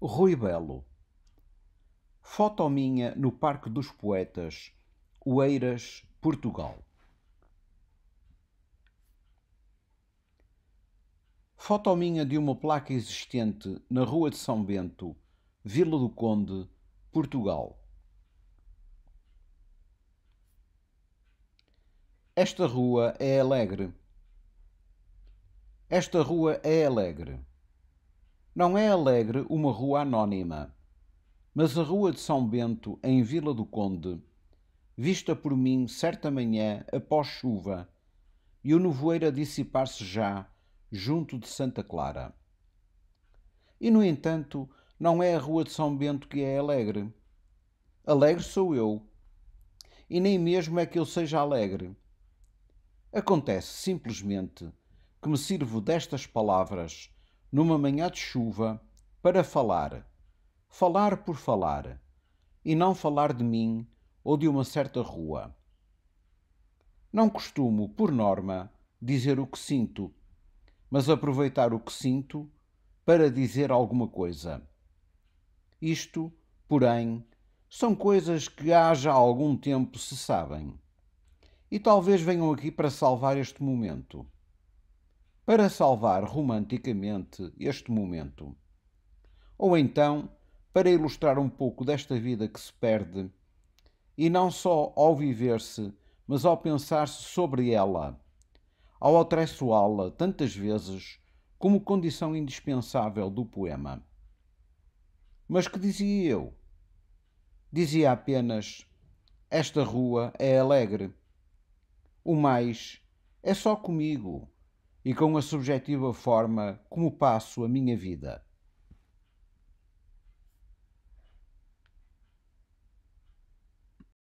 Rui Belo. Foto minha no Parque dos Poetas, Oeiras, Portugal. Foto minha de uma placa existente na Rua de São Bento, Vila do Conde, Portugal. Esta rua é alegre. Esta rua é alegre. Não é alegre uma rua anônima, mas a rua de São Bento, em Vila do Conde, vista por mim certa manhã após chuva, e o nevoeiro a dissipar-se já junto de Santa Clara. E, no entanto, não é a rua de São Bento que é alegre. Alegre sou eu. E nem mesmo é que eu seja alegre. Acontece simplesmente que me sirvo destas palavras numa manhã de chuva, para falar, falar por falar, e não falar de mim ou de uma certa rua. Não costumo, por norma, dizer o que sinto, mas aproveitar o que sinto para dizer alguma coisa. Isto, porém, são coisas que há já algum tempo se sabem. E talvez venham aqui para salvar este momento para salvar romanticamente este momento. Ou então, para ilustrar um pouco desta vida que se perde, e não só ao viver-se, mas ao pensar-se sobre ela, ao atraiçoá-la tantas vezes como condição indispensável do poema. Mas que dizia eu? Dizia apenas: Esta rua é alegre. O mais é só comigo e com a subjetiva forma como passo a minha vida.